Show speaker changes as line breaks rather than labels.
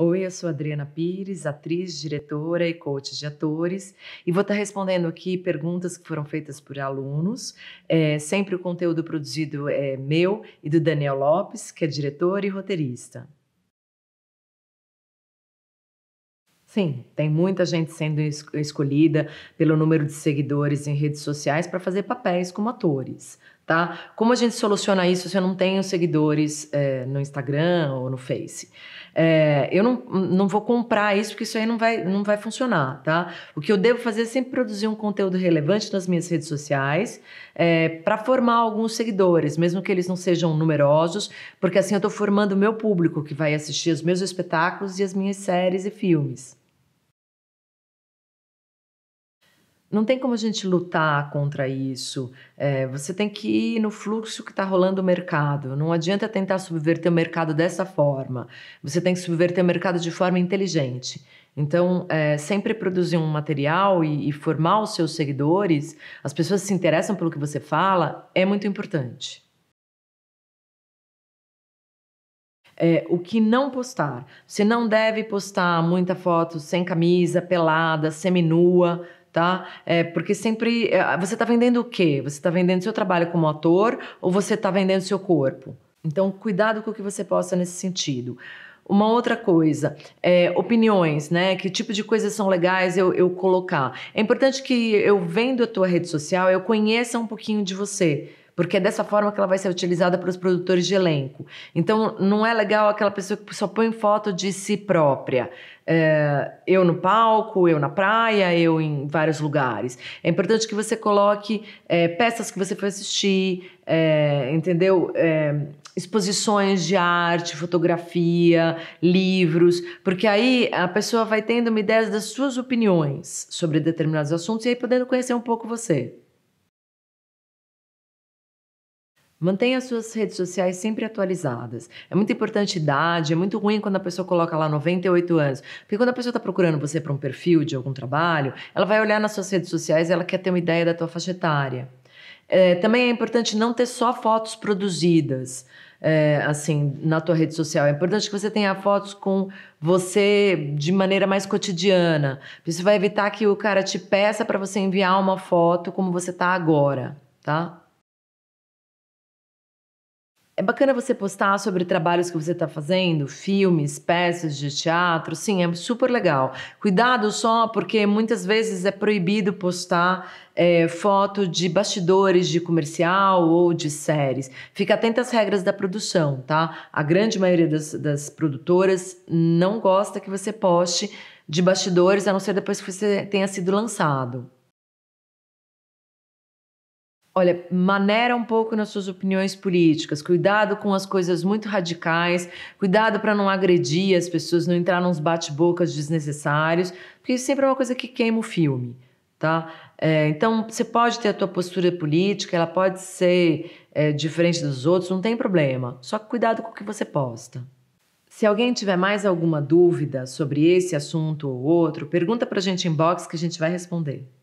Oi, eu sou Adriana Pires, atriz, diretora e coach de atores, e vou estar tá respondendo aqui perguntas que foram feitas por alunos. É, sempre o conteúdo produzido é meu e do Daniel Lopes, que é diretor e roteirista. Sim, tem muita gente sendo escolhida pelo número de seguidores em redes sociais para fazer papéis como atores tá? Como a gente soluciona isso se eu não tenho seguidores é, no Instagram ou no Face? É, eu não, não vou comprar isso porque isso aí não vai, não vai funcionar, tá? O que eu devo fazer é sempre produzir um conteúdo relevante nas minhas redes sociais é, para formar alguns seguidores, mesmo que eles não sejam numerosos, porque assim eu estou formando o meu público que vai assistir os meus espetáculos e as minhas séries e filmes. não tem como a gente lutar contra isso. É, você tem que ir no fluxo que está rolando o mercado. Não adianta tentar subverter o mercado dessa forma. Você tem que subverter o mercado de forma inteligente. Então, é, sempre produzir um material e, e formar os seus seguidores, as pessoas se interessam pelo que você fala, é muito importante. É, o que não postar. Você não deve postar muita foto sem camisa, pelada, seminua tá? É, porque sempre. É, você está vendendo o quê? Você está vendendo seu trabalho como ator ou você está vendendo seu corpo? Então, cuidado com o que você possa nesse sentido. Uma outra coisa, é, opiniões, né? Que tipo de coisas são legais eu, eu colocar? É importante que eu vendo a tua rede social, eu conheça um pouquinho de você porque é dessa forma que ela vai ser utilizada para os produtores de elenco. Então, não é legal aquela pessoa que só põe foto de si própria. É, eu no palco, eu na praia, eu em vários lugares. É importante que você coloque é, peças que você foi assistir, é, entendeu? É, exposições de arte, fotografia, livros, porque aí a pessoa vai tendo uma ideia das suas opiniões sobre determinados assuntos e aí podendo conhecer um pouco você. Mantenha as suas redes sociais sempre atualizadas. É muito importante idade, é muito ruim quando a pessoa coloca lá 98 anos. Porque quando a pessoa está procurando você para um perfil de algum trabalho, ela vai olhar nas suas redes sociais e ela quer ter uma ideia da tua faixa etária. É, também é importante não ter só fotos produzidas. É, assim, na tua rede social. É importante que você tenha fotos com você de maneira mais cotidiana. Isso vai evitar que o cara te peça para você enviar uma foto como você está agora, tá? É bacana você postar sobre trabalhos que você está fazendo, filmes, peças de teatro, sim, é super legal. Cuidado só, porque muitas vezes é proibido postar é, foto de bastidores de comercial ou de séries. Fica atento às regras da produção, tá? A grande maioria das, das produtoras não gosta que você poste de bastidores, a não ser depois que você tenha sido lançado olha, maneira um pouco nas suas opiniões políticas, cuidado com as coisas muito radicais, cuidado para não agredir as pessoas, não entrar nos bate-bocas desnecessários, porque isso sempre é uma coisa que queima o filme, tá? É, então, você pode ter a tua postura política, ela pode ser é, diferente dos outros, não tem problema, só cuidado com o que você posta. Se alguém tiver mais alguma dúvida sobre esse assunto ou outro, pergunta para a gente em box que a gente vai responder.